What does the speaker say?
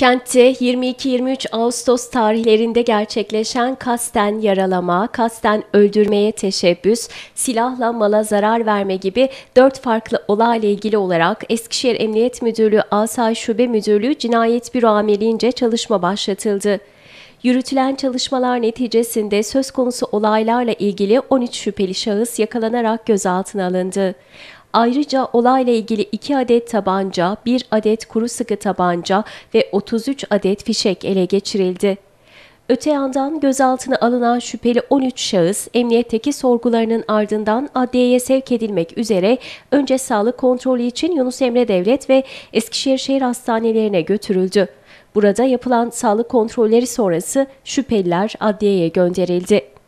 Kentte 22-23 Ağustos tarihlerinde gerçekleşen kasten yaralama, kasten öldürmeye teşebbüs, silahla mala zarar verme gibi dört farklı olayla ilgili olarak Eskişehir Emniyet Müdürlüğü Asay Şube Müdürlüğü Cinayet Büro Amirliğince çalışma başlatıldı. Yürütülen çalışmalar neticesinde söz konusu olaylarla ilgili 13 şüpheli şahıs yakalanarak gözaltına alındı. Ayrıca olayla ilgili 2 adet tabanca, 1 adet kuru sıkı tabanca ve 33 adet fişek ele geçirildi. Öte yandan gözaltına alınan şüpheli 13 şahıs emniyetteki sorgularının ardından adliyeye sevk edilmek üzere önce sağlık kontrolü için Yunus Emre Devlet ve Eskişehir Şehir Hastanelerine götürüldü. Burada yapılan sağlık kontrolleri sonrası şüpheliler adliyeye gönderildi.